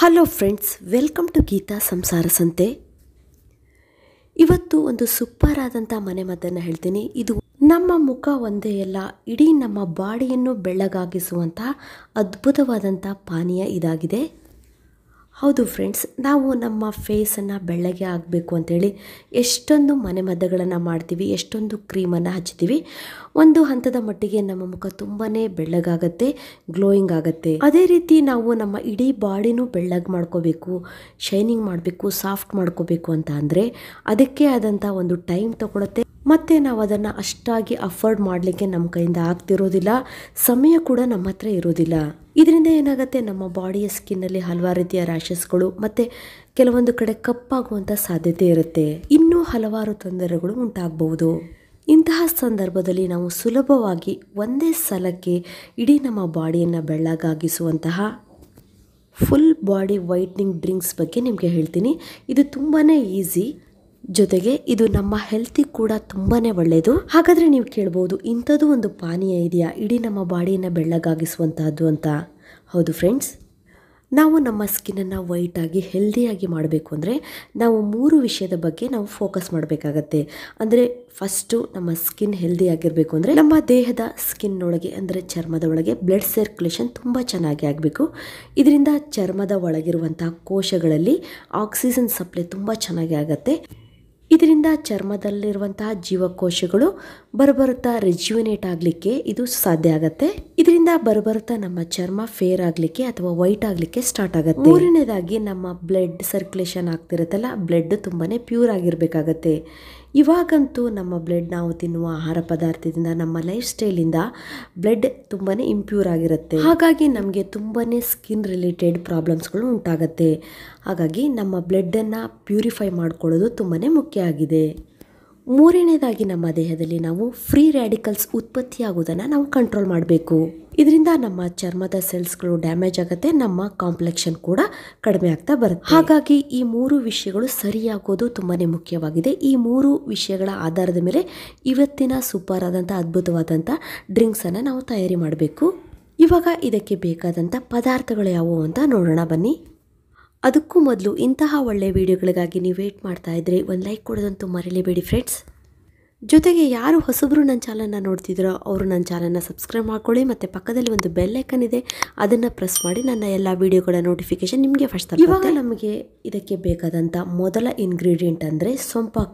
hello friends welcome to Geetha Samsara Sante ಇವತ್ತು ಒಂದು super ಆದಂಥ ಮನೆ ಹೇಳ್ತೀನಿ ಇದು ನಮ್ಮ ಮುಖ ಒಂದೇ ಎಲ್ಲ ಇಡೀ ನಮ್ಮ ಬಾಡಿಯನ್ನು ಬೆಳ್ಳಗಾಗಿಸುವಂಥ ಅದ್ಭುತವಾದಂಥ ಪಾನೀಯ ಇದಾಗಿದೆ ಹೌದು ಫ್ರೆಂಡ್ಸ್ ನಾವು ನಮ್ಮ ಫೇಸನ್ನು ಬೆಳ್ಳಗೆ ಆಗಬೇಕು ಅಂತೇಳಿ ಎಷ್ಟೊಂದು ಮನೆಮದ್ದುಗಳನ್ನು ಮಾಡ್ತೀವಿ ಎಷ್ಟೊಂದು ಕ್ರೀಮನ್ನು ಹಚ್ತೀವಿ ಒಂದು ಹಂತದ ಮಟ್ಟಿಗೆ ನಮ್ಮ ಮುಖ ತುಂಬಾ ಬೆಳ್ಳಗಾಗತ್ತೆ ಗ್ಲೋಯಿಂಗ್ ಆಗುತ್ತೆ ಅದೇ ರೀತಿ ನಾವು ನಮ್ಮ ಇಡೀ ಬಾಡಿನೂ ಬೆಳ್ಳಗೆ ಮಾಡ್ಕೋಬೇಕು ಶೈನಿಂಗ್ ಮಾಡಬೇಕು ಸಾಫ್ಟ್ ಮಾಡ್ಕೋಬೇಕು ಅಂತ ಅಂದರೆ ಅದಕ್ಕೆ ಆದಂಥ ಒಂದು ಟೈಮ್ ತೊಗೊಳುತ್ತೆ ಮತ್ತು ನಾವು ಅದನ್ನು ಅಷ್ಟಾಗಿ ಅಫರ್ಡ್ ಮಾಡಲಿಕ್ಕೆ ನಮ್ಮ ಕೈಯಿಂದ ಆಗ್ತಿರೋದಿಲ್ಲ ಸಮಯ ಕೂಡ ನಮ್ಮ ಹತ್ರ ಇರೋದಿಲ್ಲ ಇದರಿಂದ ಏನಾಗುತ್ತೆ ನಮ್ಮ ಬಾಡಿಯ ಸ್ಕಿನ್ನಲ್ಲಿ ಹಲವಾರು ರೀತಿಯ ರ್ಯಾಷಸ್ಗಳು ಮತ್ತು ಕೆಲವೊಂದು ಕಡೆ ಕಪ್ಪಾಗುವಂಥ ಸಾಧ್ಯತೆ ಇರುತ್ತೆ ಇನ್ನೂ ಹಲವಾರು ತೊಂದರೆಗಳು ಉಂಟಾಗಬಹುದು ಇಂತಹ ಸಂದರ್ಭದಲ್ಲಿ ನಾವು ಸುಲಭವಾಗಿ ಒಂದೇ ಸಲಕ್ಕೆ ಇಡೀ ನಮ್ಮ ಬಾಡಿಯನ್ನು ಬೆಳ್ಳಗಾಗಿಸುವಂತಹ ಫುಲ್ ಬಾಡಿ ವೈಟ್ನಿಂಗ್ ಡ್ರಿಂಕ್ಸ್ ಬಗ್ಗೆ ನಿಮಗೆ ಹೇಳ್ತೀನಿ ಇದು ತುಂಬಾ ಈಸಿ ಜೊತೆಗೆ ಇದು ನಮ್ಮ ಹೆಲ್ತಿಗೆ ಕೂಡ ತುಂಬಾನೇ ಒಳ್ಳೆಯದು ಹಾಗಾದ್ರೆ ನೀವು ಕೇಳ್ಬೋದು ಇಂಥದ್ದು ಒಂದು ಪಾನೀಯ ಇದೆಯಾ ಇಡೀ ನಮ್ಮ ಬಾಡಿಯನ್ನು ಬೆಳ್ಳಗಾಗಿಸುವಂತಹದ್ದು ಅಂತ ಹೌದು ಫ್ರೆಂಡ್ಸ್ ನಾವು ನಮ್ಮ ಸ್ಕಿನ್ನನ್ನು ವೈಟಾಗಿ ಹೆಲ್ದಿಯಾಗಿ ಮಾಡಬೇಕು ಅಂದರೆ ನಾವು ಮೂರು ವಿಷಯದ ಬಗ್ಗೆ ನಾವು ಫೋಕಸ್ ಮಾಡಬೇಕಾಗತ್ತೆ ಅಂದರೆ ಫಸ್ಟು ನಮ್ಮ ಸ್ಕಿನ್ ಹೆಲ್ದಿಯಾಗಿರಬೇಕು ಅಂದರೆ ನಮ್ಮ ದೇಹದ ಸ್ಕಿನ್ ಅಂದರೆ ಚರ್ಮದ ಒಳಗೆ ಬ್ಲಡ್ ಸರ್ಕ್ಯುಲೇಷನ್ ತುಂಬ ಚೆನ್ನಾಗಿ ಆಗಬೇಕು ಇದರಿಂದ ಚರ್ಮದ ಒಳಗಿರುವಂಥ ಕೋಶಗಳಲ್ಲಿ ಆಕ್ಸಿಜನ್ ಸಪ್ಲೈ ತುಂಬ ಚೆನ್ನಾಗಿ ಆಗತ್ತೆ ಇದರಿಂದ ಚರ್ಮದಲ್ಲಿರುವಂತಹ ಜೀವಕೋಶಗಳು ಬರಬರುತ್ತಾ ರೆಜ್ಯುವಿನೇಟ್ ಆಗಲಿಕ್ಕೆ ಇದು ಸಾಧ್ಯ ಆಗುತ್ತೆ ಇದರಿಂದ ಬರಬರುತ್ತಾ ನಮ್ಮ ಚರ್ಮ ಫೇರ್ ಆಗಲಿಕ್ಕೆ ಅಥವಾ ವೈಟ್ ಆಗಲಿಕ್ಕೆ ಸ್ಟಾರ್ಟ್ ಆಗುತ್ತೆ ಮೂರನೇದಾಗಿ ನಮ್ಮ ಬ್ಲಡ್ ಸರ್ಕ್ಯುಲೇಷನ್ ಆಗ್ತಿರುತ್ತಲ್ಲ ಬ್ಲಡ್ ತುಂಬಾನೇ ಪ್ಯೂರ್ ಆಗಿರಬೇಕಾಗತ್ತೆ ಇವಾಗಂತೂ ನಮ್ಮ ಬ್ಲಡ್ ನಾವು ತಿನ್ನುವ ಆಹಾರ ಪದಾರ್ಥದಿಂದ ನಮ್ಮ ಲೈಫ್ ಸ್ಟೈಲಿಂದ ಬ್ಲಡ್ ತುಂಬಾ ಇಂಪ್ಯೂರ್ ಆಗಿರುತ್ತೆ ಹಾಗಾಗಿ ನಮಗೆ ತುಂಬಾ ಸ್ಕಿನ್ ರಿಲೇಟೆಡ್ ಪ್ರಾಬ್ಲಮ್ಸ್ಗಳು ಉಂಟಾಗುತ್ತೆ ಹಾಗಾಗಿ ನಮ್ಮ ಬ್ಲಡ್ಡನ್ನು ಪ್ಯೂರಿಫೈ ಮಾಡ್ಕೊಳ್ಳೋದು ತುಂಬಾ ಮುಖ್ಯ ಆಗಿದೆ ಮೂರನೇದಾಗಿ ನಮ್ಮ ದೇಹದಲ್ಲಿ ನಾವು ಫ್ರೀ ರ್ಯಾಡಿಕಲ್ಸ್ ಉತ್ಪತ್ತಿಯಾಗುವುದನ್ನು ನಾವು ಕಂಟ್ರೋಲ್ ಮಾಡಬೇಕು ಇದರಿಂದ ನಮ್ಮ ಚರ್ಮದ ಸೆಲ್ಸ್ಗಳು ಡ್ಯಾಮೇಜ್ ಆಗುತ್ತೆ ನಮ್ಮ ಕಾಂಪ್ಲೆಕ್ಷನ್ ಕೂಡ ಕಡಿಮೆ ಆಗ್ತಾ ಬರುತ್ತೆ ಹಾಗಾಗಿ ಈ ಮೂರು ವಿಷಯಗಳು ಸರಿಯಾಗೋದು ತುಂಬಾನೇ ಮುಖ್ಯವಾಗಿದೆ ಈ ಮೂರು ವಿಷಯಗಳ ಆಧಾರದ ಮೇಲೆ ಇವತ್ತಿನ ಸೂಪರ್ ಆದಂಥ ಅದ್ಭುತವಾದಂಥ ಡ್ರಿಂಕ್ಸನ್ನು ನಾವು ತಯಾರಿ ಮಾಡಬೇಕು ಇವಾಗ ಇದಕ್ಕೆ ಬೇಕಾದಂಥ ಪದಾರ್ಥಗಳು ಯಾವುವು ಅಂತ ನೋಡೋಣ ಬನ್ನಿ ಅದಕ್ಕೂ ಮೊದಲು ಇಂತಹ ಒಳ್ಳೆಯ ವಿಡಿಯೋಗಳಿಗಾಗಿ ನೀವು ವೇಟ್ ಮಾಡ್ತಾ ಇದ್ರೆ ಒಂದು ಲೈಕ್ ಕೊಡೋದಂತೂ ಮರೀಲೇಬೇಡಿ ಫ್ರೆಂಡ್ಸ್ ಜೊತೆಗೆ ಯಾರು ಹೊಸಬರು ನನ್ನ ಚಾನಲ್ನ ನೋಡ್ತಿದ್ರೋ ಅವರು ನನ್ನ ಚಾನಲ್ನ ಸಬ್ಸ್ಕ್ರೈಬ್ ಮಾಡ್ಕೊಳ್ಳಿ ಮತ್ತು ಪಕ್ಕದಲ್ಲಿ ಒಂದು ಬೆಲ್ ಐಕನ್ ಇದೆ ಅದನ್ನು ಪ್ರೆಸ್ ಮಾಡಿ ನನ್ನ ಎಲ್ಲ ವೀಡಿಯೋಗಳ ನೋಟಿಫಿಕೇಶನ್ ನಿಮಗೆ ಫಸ್ಟ್ ಇವಾಗ ನಮಗೆ ಇದಕ್ಕೆ ಬೇಕಾದಂಥ ಮೊದಲ ಇಂಗ್ರೀಡಿಯೆಂಟ್ ಅಂದರೆ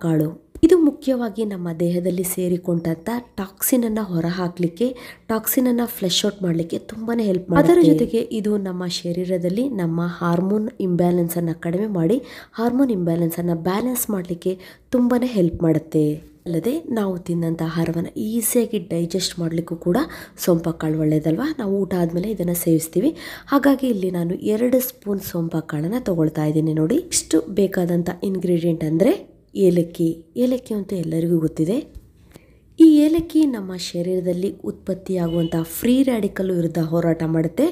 ಕಾಳು ಇದು ಮುಖ್ಯವಾಗಿ ನಮ್ಮ ದೇಹದಲ್ಲಿ ಸೇರಿಕೊಂಡಂಥ ಟಾಕ್ಸಿನನ್ನು ಹೊರಹಾಕಲಿಕ್ಕೆ ಟಾಕ್ಸಿನನ್ನು ಫ್ಲೆಶ್ ಔಟ್ ಮಾಡಲಿಕ್ಕೆ ತುಂಬಾ ಹೆಲ್ಪ್ ಮಾಡುತ್ತೆ ಅದರ ಜೊತೆಗೆ ಇದು ನಮ್ಮ ಶರೀರದಲ್ಲಿ ನಮ್ಮ ಹಾರ್ಮೋನ್ ಇಂಬ್ಯಾಲೆನ್ಸನ್ನು ಕಡಿಮೆ ಮಾಡಿ ಹಾರ್ಮೋನ್ ಇಂಬ್ಯಾಲೆನ್ಸನ್ನು ಬ್ಯಾಲೆನ್ಸ್ ಮಾಡಲಿಕ್ಕೆ ತುಂಬಾ ಹೆಲ್ಪ್ ಮಾಡುತ್ತೆ ಅಲ್ಲದೆ ನಾವು ತಿನ್ನಂಥ ಆಹಾರವನ್ನು ಈಸಿಯಾಗಿ ಡೈಜೆಸ್ಟ್ ಮಾಡಲಿಕ್ಕೂ ಕೂಡ ಸೋಂಪಕಾಳು ಒಳ್ಳೆಯದಲ್ವಾ ನಾವು ಊಟ ಆದಮೇಲೆ ಇದನ್ನು ಸೇವಿಸ್ತೀವಿ ಹಾಗಾಗಿ ಇಲ್ಲಿ ನಾನು ಎರಡು ಸ್ಪೂನ್ ಸೋಂಪಕಾಳನ್ನು ತೊಗೊಳ್ತಾ ಇದ್ದೀನಿ ನೋಡಿ ಇಷ್ಟು ಬೇಕಾದಂಥ ಇಂಗ್ರೀಡಿಯೆಂಟ್ ಅಂದರೆ ಏಲಕ್ಕಿ ಏಲಕ್ಕಿ ಅಂತ ಎಲ್ಲರಿಗೂ ಗೊತ್ತಿದೆ ಈ ಏಲಕ್ಕಿ ನಮ್ಮ ಶರೀರದಲ್ಲಿ ಉತ್ಪತ್ತಿಯಾಗುವಂಥ ಫ್ರೀ ರ್ಯಾಡಿಕಲ್ ವಿರುದ್ಧ ಹೋರಾಟ ಮಾಡುತ್ತೆ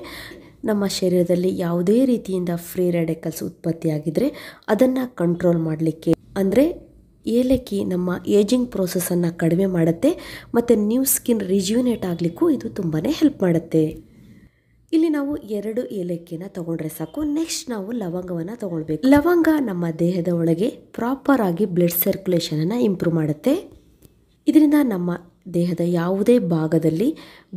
ನಮ್ಮ ಶರೀರದಲ್ಲಿ ಯಾವುದೇ ರೀತಿಯಿಂದ ಫ್ರೀ ರ್ಯಾಡಿಕಲ್ಸ್ ಉತ್ಪತ್ತಿಯಾಗಿದ್ದರೆ ಅದನ್ನು ಕಂಟ್ರೋಲ್ ಮಾಡಲಿಕ್ಕೆ ಅಂದರೆ ಏಲಕ್ಕಿ ನಮ್ಮ ಏಜಿಂಗ್ ಪ್ರೋಸೆಸನ್ನು ಕಡಿಮೆ ಮಾಡುತ್ತೆ ಮತ್ತು ನ್ಯೂ ಸ್ಕಿನ್ ರಿಜ್ಯೂನೇಟ್ ಆಗಲಿಕ್ಕೂ ಇದು ತುಂಬಾ ಹೆಲ್ಪ್ ಮಾಡುತ್ತೆ ಇಲ್ಲಿ ನಾವು ಎರಡು ಏಲಕ್ಕಿನ ತಗೊಂಡ್ರೆ ಸಾಕು ನೆಕ್ಸ್ಟ್ ನಾವು ಲವಂಗವನ್ನು ತಗೊಳ್ಬೇಕು ಲವಂಗ ನಮ್ಮ ದೇಹದ ಒಳಗೆ ಪ್ರಾಪರ್ ಆಗಿ ಬ್ಲಡ್ ಸರ್ಕ್ಯುಲೇಷನನ್ನು ಇಂಪ್ರೂವ್ ಮಾಡುತ್ತೆ ಇದರಿಂದ ನಮ್ಮ ದೇಹದ ಯಾವುದೇ ಭಾಗದಲ್ಲಿ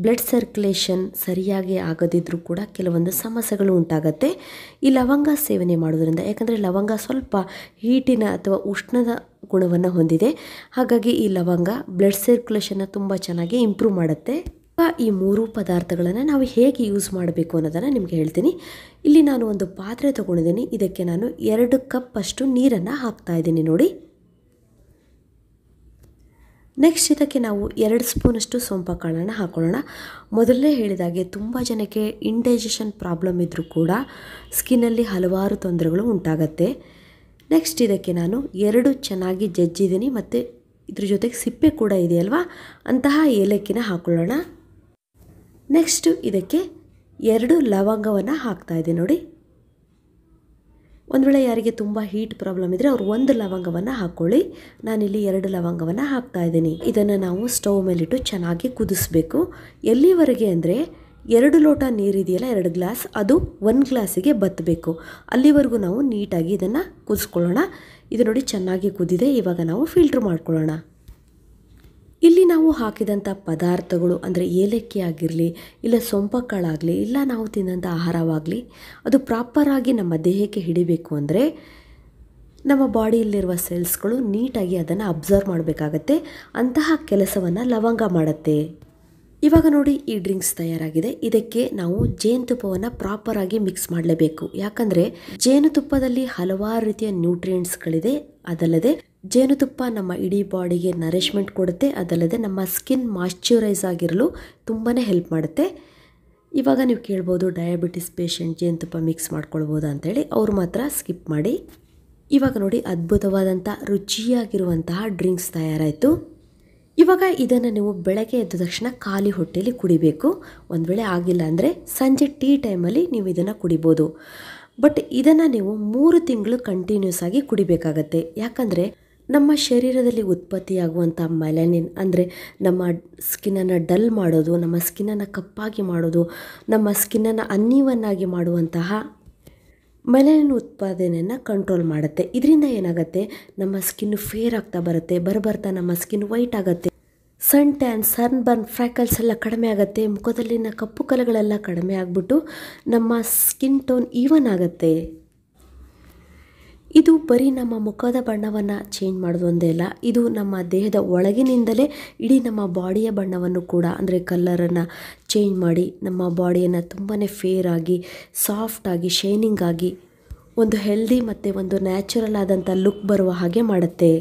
ಬ್ಲಡ್ ಸರ್ಕ್ಯುಲೇಷನ್ ಸರಿಯಾಗಿ ಆಗದಿದ್ದರೂ ಕೂಡ ಕೆಲವೊಂದು ಸಮಸ್ಯೆಗಳು ಉಂಟಾಗತ್ತೆ ಈ ಲವಂಗ ಸೇವನೆ ಮಾಡೋದರಿಂದ ಯಾಕಂದರೆ ಲವಂಗ ಸ್ವಲ್ಪ ಹೀಟಿನ ಅಥವಾ ಉಷ್ಣದ ಗುಣವನ್ನು ಹೊಂದಿದೆ ಹಾಗಾಗಿ ಈ ಲವಂಗ ಬ್ಲಡ್ ಸರ್ಕ್ಯುಲೇಷನ್ನ ತುಂಬ ಚೆನ್ನಾಗಿ ಇಂಪ್ರೂವ್ ಮಾಡುತ್ತೆ ಈ ಮೂರು ಪದಾರ್ಥಗಳನ್ನು ನಾವು ಹೇಗೆ ಯೂಸ್ ಮಾಡಬೇಕು ಅನ್ನೋದನ್ನು ನಿಮಗೆ ಹೇಳ್ತೀನಿ ಇಲ್ಲಿ ನಾನು ಒಂದು ಪಾತ್ರೆ ತೊಗೊಂಡಿದ್ದೀನಿ ಇದಕ್ಕೆ ನಾನು ಎರಡು ಕಪ್ ಅಷ್ಟು ನೀರನ್ನು ಹಾಕ್ತಾ ಇದ್ದೀನಿ ನೋಡಿ ನೆಕ್ಸ್ಟ್ ಇದಕ್ಕೆ ನಾವು ಎರಡು ಸ್ಪೂನಷ್ಟು ಸೋಂಪ ಕಾಳನ್ನು ಹಾಕೊಳ್ಳೋಣ ಮೊದಲೇ ಹೇಳಿದಾಗೆ ತುಂಬ ಜನಕ್ಕೆ ಇಂಡೈಜೆಷನ್ ಪ್ರಾಬ್ಲಮ್ ಇದ್ದರೂ ಕೂಡ ಸ್ಕಿನ್ನಲ್ಲಿ ಹಲವಾರು ತೊಂದರೆಗಳು ಉಂಟಾಗತ್ತೆ ನೆಕ್ಸ್ಟ್ ಇದಕ್ಕೆ ನಾನು ಎರಡು ಚೆನ್ನಾಗಿ ಜಜ್ಜಿದ್ದೀನಿ ಮತ್ತು ಇದ್ರ ಜೊತೆಗೆ ಸಿಪ್ಪೆ ಕೂಡ ಇದೆಯಲ್ವಾ ಅಂತಹ ಏಲಕ್ಕಿನ ಹಾಕೊಳ್ಳೋಣ ನೆಕ್ಸ್ಟು ಇದಕ್ಕೆ ಎರಡು ಲವಂಗವನ್ನು ಹಾಕ್ತಾ ಇದೆ ನೋಡಿ ಒಂದು ವೇಳೆ ಯಾರಿಗೆ ತುಂಬ ಹೀಟ್ ಪ್ರಾಬ್ಲಮ್ ಇದ್ದರೆ ಅವರು ಒಂದು ಲವಂಗವನ್ನು ಹಾಕ್ಕೊಳ್ಳಿ ನಾನಿಲ್ಲಿ ಎರಡು ಲವಂಗವನ್ನು ಹಾಕ್ತಾ ಇದ್ದೀನಿ ಇದನ್ನು ನಾವು ಸ್ಟವ್ ಮೇಲಿಟ್ಟು ಚೆನ್ನಾಗಿ ಕುದಿಸ್ಬೇಕು ಎಲ್ಲಿವರೆಗೆ ಅಂದರೆ ಎರಡು ಲೋಟ ನೀರಿದೆಯಲ್ಲ ಎರಡು ಗ್ಲಾಸ್ ಅದು ಒಂದು ಗ್ಲಾಸಿಗೆ ಬತ್ತಬೇಕು ಅಲ್ಲಿವರೆಗೂ ನಾವು ನೀಟಾಗಿ ಇದನ್ನು ಕುದಿಸ್ಕೊಳ್ಳೋಣ ಇದು ನೋಡಿ ಚೆನ್ನಾಗಿ ಕುದಿದೆ ಇವಾಗ ನಾವು ಫಿಲ್ಟ್ರ್ ಮಾಡ್ಕೊಳ್ಳೋಣ ಇಲ್ಲಿ ನಾವು ಹಾಕಿದಂಥ ಪದಾರ್ಥಗಳು ಅಂದರೆ ಏಲಕ್ಕಿ ಆಗಿರಲಿ ಇಲ್ಲ ಸೊಂಪಕ್ಕಾಳಾಗಲಿ ಇಲ್ಲ ನಾವು ತಿನ್ನಂಥ ಆಹಾರವಾಗಲಿ ಅದು ಪ್ರಾಪರಾಗಿ ನಮ್ಮ ದೇಹಕ್ಕೆ ಹಿಡಿಬೇಕು ಅಂದರೆ ನಮ್ಮ ಬಾಡಿಯಲ್ಲಿರುವ ಸೆಲ್ಸ್ಗಳು ನೀಟಾಗಿ ಅದನ್ನು ಅಬ್ಸರ್ವ್ ಮಾಡಬೇಕಾಗತ್ತೆ ಅಂತಹ ಕೆಲಸವನ್ನು ಲವಂಗ ಮಾಡುತ್ತೆ ಇವಾಗ ನೋಡಿ ಈ ಡ್ರಿಂಕ್ಸ್ ತಯಾರಾಗಿದೆ ಇದಕ್ಕೆ ನಾವು ಜೇನುತುಪ್ಪವನ್ನು ಪ್ರಾಪರಾಗಿ ಮಿಕ್ಸ್ ಮಾಡಲೇಬೇಕು ಯಾಕಂದರೆ ಜೇನುತುಪ್ಪದಲ್ಲಿ ಹಲವಾರು ರೀತಿಯ ನ್ಯೂಟ್ರಿಯೆಂಟ್ಸ್ಗಳಿದೆ ಅದಲ್ಲದೆ ಜೇನುತುಪ್ಪ ನಮ್ಮ ಇಡೀ ಬಾಡಿಗೆ ನರಿಷ್ಮೆಂಟ್ ಕೊಡುತ್ತೆ ಅದಲ್ಲದೆ ನಮ್ಮ ಸ್ಕಿನ್ ಮಾಯ್ಶ್ಚರೈಸ್ ಆಗಿರಲು ತುಂಬಾ ಹೆಲ್ಪ್ ಮಾಡುತ್ತೆ ಇವಾಗ ನೀವು ಕೇಳ್ಬೋದು ಡಯಾಬಿಟಿಸ್ ಪೇಷಂಟ್ ಜೇನುತುಪ್ಪ ಮಿಕ್ಸ್ ಮಾಡ್ಕೊಳ್ಬೋದು ಅಂತೇಳಿ ಅವ್ರು ಮಾತ್ರ ಸ್ಕಿಪ್ ಮಾಡಿ ಇವಾಗ ನೋಡಿ ಅದ್ಭುತವಾದಂಥ ರುಚಿಯಾಗಿರುವಂತಹ ಡ್ರಿಂಕ್ಸ್ ತಯಾರಾಯಿತು ಇವಾಗ ಇದನ್ನು ನೀವು ಬೆಳಗ್ಗೆ ಎದ್ದ ತಕ್ಷಣ ಖಾಲಿ ಹೊಟ್ಟೆಯಲ್ಲಿ ಕುಡಿಬೇಕು ಒಂದು ವೇಳೆ ಆಗಿಲ್ಲ ಅಂದರೆ ಸಂಜೆ ಟೀ ಟೈಮಲ್ಲಿ ನೀವು ಇದನ್ನು ಕುಡಿಬೋದು ಬಟ್ ಇದನ್ನು ನೀವು ಮೂರು ತಿಂಗಳು ಕಂಟಿನ್ಯೂಸ್ ಆಗಿ ಕುಡಿಬೇಕಾಗತ್ತೆ ಯಾಕಂದರೆ ನಮ್ಮ ಶರೀರದಲ್ಲಿ ಉತ್ಪತ್ತಿಯಾಗುವಂಥ ಮೆಲನಿನ್ ಅಂದರೆ ನಮ್ಮ ಸ್ಕಿನ್ನನ್ನು ಡಲ್ ಮಾಡೋದು ನಮ್ಮ ಸ್ಕಿನ್ನನ್ನು ಕಪ್ಪಾಗಿ ಮಾಡೋದು ನಮ್ಮ ಸ್ಕಿನ್ನನ್ನು ಅನ್ನೀವನ್ನಾಗಿ ಮಾಡುವಂತಹ ಮೆಲನಿನ್ ಉತ್ಪಾದನೆಯನ್ನು ಕಂಟ್ರೋಲ್ ಮಾಡುತ್ತೆ ಇದರಿಂದ ಏನಾಗುತ್ತೆ ನಮ್ಮ ಸ್ಕಿನ್ ಫೇರ್ ಆಗ್ತಾ ಬರುತ್ತೆ ಬರಬರ್ತಾ ನಮ್ಮ ಸ್ಕಿನ್ ವೈಟ್ ಆಗುತ್ತೆ ಸನ್ ಟ್ಯಾನ್ ಸನ್ ಬರ್ನ್ ಫ್ರ್ಯಾಕಲ್ಸ್ ಎಲ್ಲ ಕಡಿಮೆ ಆಗುತ್ತೆ ಮುಖದಲ್ಲಿನ ಕಪ್ಪು ಕಲೆಗಳೆಲ್ಲ ಕಡಿಮೆ ಆಗಿಬಿಟ್ಟು ನಮ್ಮ ಸ್ಕಿನ್ ಟೋನ್ ಈವನ್ ಆಗುತ್ತೆ ಇದು ಬರೀ ನಮ್ಮ ಮುಖದ ಬಣ್ಣವನ್ನು ಚೇಂಜ್ ಮಾಡೋದು ಒಂದೇ ಅಲ್ಲ ಇದು ನಮ್ಮ ದೇಹದ ಒಳಗಿನಿಂದಲೇ ಇಡೀ ನಮ್ಮ ಬಾಡಿಯ ಬಣ್ಣವನ್ನು ಕೂಡ ಅಂದರೆ ಕಲ್ಲರನ್ನು ಚೇಂಜ್ ಮಾಡಿ ನಮ್ಮ ಬಾಡಿಯನ್ನು ತುಂಬಾ ಫೇರ್ ಆಗಿ ಸಾಫ್ಟ್ ಆಗಿ ಶೈನಿಂಗ್ ಆಗಿ ಒಂದು ಹೆಲ್ದಿ ಮತ್ತು ಒಂದು ನ್ಯಾಚುರಲ್ ಆದಂಥ ಲುಕ್ ಬರುವ ಹಾಗೆ ಮಾಡುತ್ತೆ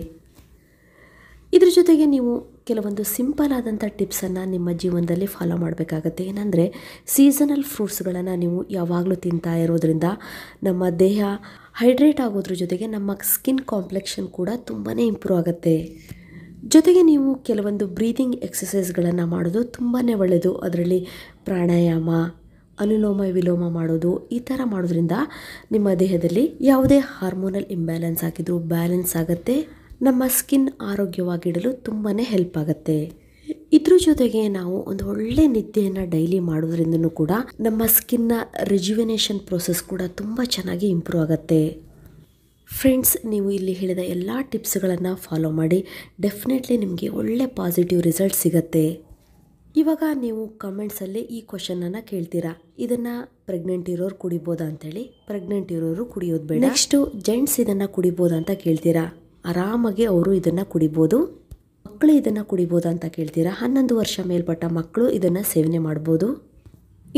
ಇದ್ರ ಜೊತೆಗೆ ನೀವು ಕೆಲವೊಂದು ಸಿಂಪಲ್ ಆದಂಥ ಟಿಪ್ಸನ್ನು ನಿಮ್ಮ ಜೀವನದಲ್ಲಿ ಫಾಲೋ ಮಾಡಬೇಕಾಗತ್ತೆ ಏನಂದರೆ ಸೀಸನಲ್ ಫ್ರೂಟ್ಸ್ಗಳನ್ನು ನೀವು ಯಾವಾಗಲೂ ತಿಂತಾ ಇರೋದ್ರಿಂದ ನಮ್ಮ ದೇಹ ಹೈಡ್ರೇಟ್ ಆಗೋದ್ರ ಜೊತೆಗೆ ನಮ್ಮ ಸ್ಕಿನ್ ಕಾಂಪ್ಲೆಕ್ಷನ್ ಕೂಡ ತುಂಬಾ ಇಂಪ್ರೂವ್ ಆಗುತ್ತೆ ಜೊತೆಗೆ ನೀವು ಕೆಲವೊಂದು ಬ್ರೀದಿಂಗ್ ಎಕ್ಸಸೈಸ್ಗಳನ್ನು ಮಾಡೋದು ತುಂಬಾ ಒಳ್ಳೆಯದು ಅದರಲ್ಲಿ ಪ್ರಾಣಾಯಾಮ ಅನುಲೋಮ ವಿಲೋಮ ಮಾಡೋದು ಈ ಥರ ಮಾಡೋದ್ರಿಂದ ನಿಮ್ಮ ದೇಹದಲ್ಲಿ ಯಾವುದೇ ಹಾರ್ಮೋನಲ್ ಇಂಬ್ಯಾಲೆನ್ಸ್ ಆಗಿದ್ರೂ ಬ್ಯಾಲೆನ್ಸ್ ಆಗುತ್ತೆ ನಮ್ಮ ಸ್ಕಿನ್ ಆರೋಗ್ಯವಾಗಿಡಲು ತುಂಬಾ ಹೆಲ್ಪ್ ಆಗುತ್ತೆ ಇದ್ರ ಜೊತೆಗೆ ನಾವು ಒಂದು ಒಳ್ಳೆ ನಿದ್ದೆಯನ್ನು ಡೈಲಿ ಮಾಡೋದ್ರಿಂದ ಕೂಡ ನಮ್ಮ ಸ್ಕಿನ್ನ ರಿಜುವಿನೇಷನ್ ಪ್ರೊಸೆಸ್ ಕೂಡ ತುಂಬ ಚೆನ್ನಾಗಿ ಇಂಪ್ರೂವ್ ಆಗುತ್ತೆ ಫ್ರೆಂಡ್ಸ್ ನೀವು ಇಲ್ಲಿ ಹೇಳಿದ ಎಲ್ಲ ಟಿಪ್ಸ್ಗಳನ್ನು ಫಾಲೋ ಮಾಡಿ ಡೆಫಿನೆಟ್ಲಿ ನಿಮಗೆ ಒಳ್ಳೆ ಪಾಸಿಟಿವ್ ರಿಸಲ್ಟ್ ಸಿಗತ್ತೆ ಇವಾಗ ನೀವು ಕಮೆಂಟ್ಸಲ್ಲಿ ಈ ಕ್ವಶನನ್ನು ಕೇಳ್ತೀರಾ ಇದನ್ನು ಪ್ರೆಗ್ನೆಂಟ್ ಇರೋರು ಕುಡಿಬೋದಾ ಅಂತೇಳಿ ಪ್ರೆಗ್ನೆಂಟ್ ಇರೋರು ಕುಡಿಯೋದು ಬೇಡ ನೆಕ್ಸ್ಟು ಜೆಂಟ್ಸ್ ಇದನ್ನು ಕುಡಿಬೋದಾ ಅಂತ ಕೇಳ್ತೀರಾ ಆರಾಮಾಗಿ ಅವರು ಇದನ್ನು ಕುಡಿಬೋದು ಮಕ್ಕಳು ಇದನ್ನು ಕುಡಿಬೋದಾ ಅಂತ ಕೇಳ್ತೀರಾ ಹನ್ನೊಂದು ವರ್ಷ ಮೇಲ್ಪಟ್ಟ ಮಕ್ಕಳು ಇದನ್ನು ಸೇವನೆ ಮಾಡ್ಬೋದು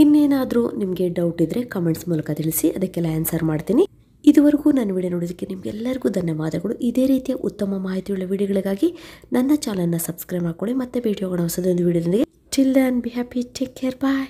ಇನ್ನೇನಾದರೂ ನಿಮಗೆ ಡೌಟ್ ಇದ್ದರೆ ಕಮೆಂಟ್ಸ್ ಮೂಲಕ ತಿಳಿಸಿ ಅದಕ್ಕೆಲ್ಲ ಆನ್ಸರ್ ಮಾಡ್ತೀನಿ ಇದುವರೆಗೂ ನನ್ನ ವಿಡಿಯೋ ನೋಡೋದಕ್ಕೆ ನಿಮಗೆಲ್ಲರಿಗೂ ಧನ್ಯವಾದಗಳು ಇದೇ ರೀತಿಯ ಉತ್ತಮ ಮಾಹಿತಿಯುಳ್ಳ ವಿಡಿಯೋಗಳಿಗಾಗಿ ನನ್ನ ಚಾನಲ್ನ ಸಬ್ಸ್ಕ್ರೈಬ್ ಮಾಡ್ಕೊಳ್ಳಿ ಮತ್ತೆ ಭೇಟಿಯಾಗೋಣ ಹೊಸದೊಂದು ವಿಡಿಯೋದೊಂದಿಗೆ chill be happy take care bye